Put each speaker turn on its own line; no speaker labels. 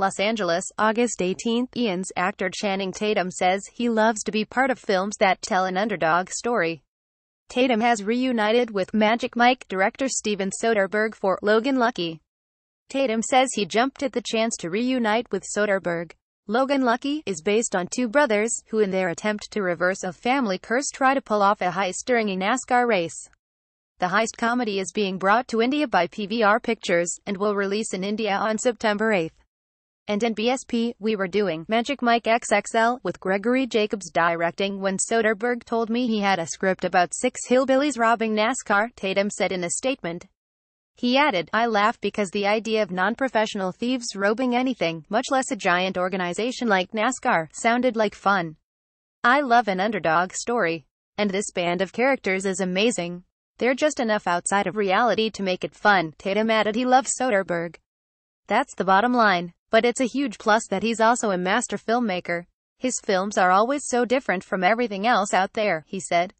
Los Angeles, August 18. Ian's actor Channing Tatum says he loves to be part of films that tell an underdog story. Tatum has reunited with Magic Mike director Steven Soderbergh for Logan Lucky. Tatum says he jumped at the chance to reunite with Soderbergh. Logan Lucky is based on two brothers who in their attempt to reverse a family curse try to pull off a heist during a NASCAR race. The heist comedy is being brought to India by PVR Pictures and will release in India on September 8 and in BSP, we were doing Magic Mike XXL with Gregory Jacobs directing. When Soderbergh told me he had a script about six hillbillies robbing NASCAR, Tatum said in a statement. He added, I laugh because the idea of non-professional thieves robbing anything, much less a giant organization like NASCAR, sounded like fun. I love an underdog story. And this band of characters is amazing. They're just enough outside of reality to make it fun, Tatum added he loves Soderbergh. That's the bottom line. But it's a huge plus that he's also a master filmmaker. His films are always so different from
everything else out there, he said.